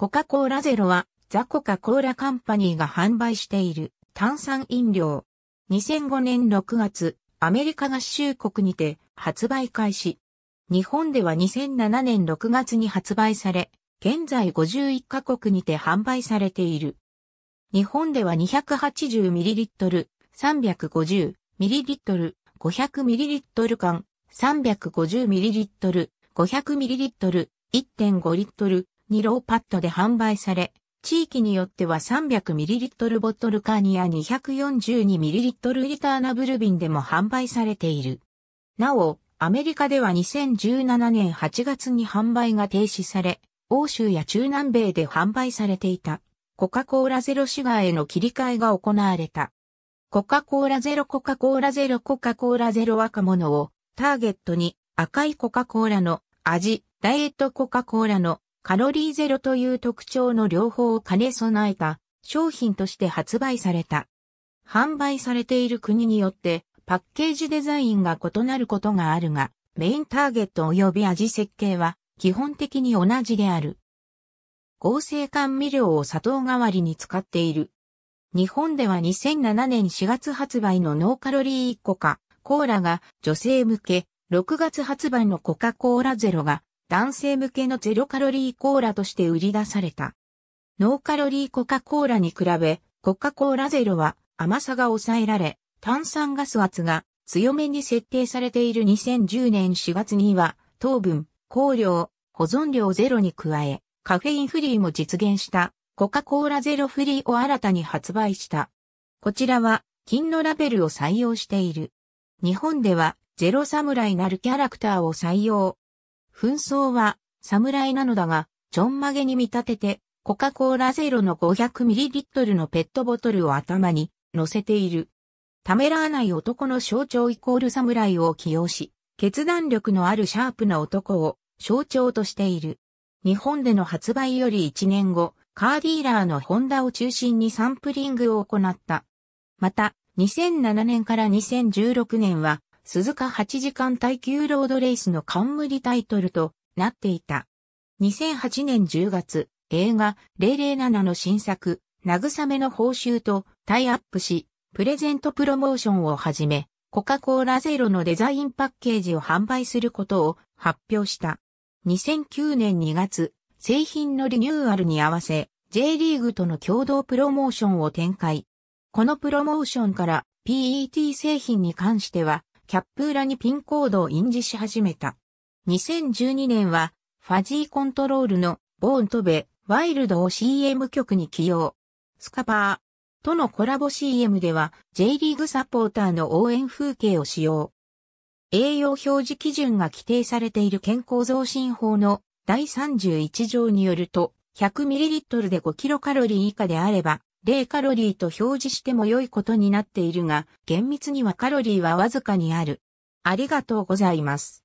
コカ・コーラゼロはザ・コカ・コーラカンパニーが販売している炭酸飲料。2005年6月、アメリカ合衆国にて発売開始。日本では2007年6月に発売され、現在51カ国にて販売されている。日本では 280ml、350ml、500ml 缶、350ml、500ml、1.5リットル、2ローパッドで販売され、地域によっては 300ml ボトルカーニア 242ml リターナブル瓶でも販売されている。なお、アメリカでは2017年8月に販売が停止され、欧州や中南米で販売されていた、コカ・コーラゼロシガーへの切り替えが行われた。コカ・コーラゼロコカ・コーラゼロコカ・コーラゼロ若者をターゲットに赤いコカ・コーラの味、ダイエットコカ・コーラのカロリーゼロという特徴の両方を兼ね備えた商品として発売された。販売されている国によってパッケージデザインが異なることがあるが、メインターゲット及び味設計は基本的に同じである。合成甘味料を砂糖代わりに使っている。日本では2007年4月発売のノーカロリー1個か、コーラが女性向け、6月発売のコカ・コーラゼロが男性向けのゼロカロリーコーラとして売り出された。ノーカロリーコカ・コーラに比べ、コカ・コーラゼロは甘さが抑えられ、炭酸ガス圧が強めに設定されている2010年4月には、糖分、香料、保存量ゼロに加え、カフェインフリーも実現したコカ・コーラゼロフリーを新たに発売した。こちらは金のラベルを採用している。日本ではゼロ侍なるキャラクターを採用。紛争は侍なのだが、ちょんまげに見立てて、コカ・コーラゼロの 500ml のペットボトルを頭に乗せている。ためらわない男の象徴イコール侍を起用し、決断力のあるシャープな男を象徴としている。日本での発売より1年後、カーディーラーのホンダを中心にサンプリングを行った。また、2007年から2016年は、鈴鹿8時間耐久ロードレースの冠タイトルとなっていた。2008年10月、映画007の新作、慰めの報酬とタイアップし、プレゼントプロモーションをはじめ、コカ・コーラゼロのデザインパッケージを販売することを発表した。2009年2月、製品のリニューアルに合わせ、J リーグとの共同プロモーションを展開。このプロモーションから PET 製品に関しては、キャップ裏にピンコードを印字し始めた。2012年は、ファジーコントロールのボーンとベ、ワイルドを CM 曲に起用。スカパーとのコラボ CM では J リーグサポーターの応援風景を使用。栄養表示基準が規定されている健康増進法の第31条によると、100ml で 5kcal 以下であれば、零カロリーと表示しても良いことになっているが、厳密にはカロリーはわずかにある。ありがとうございます。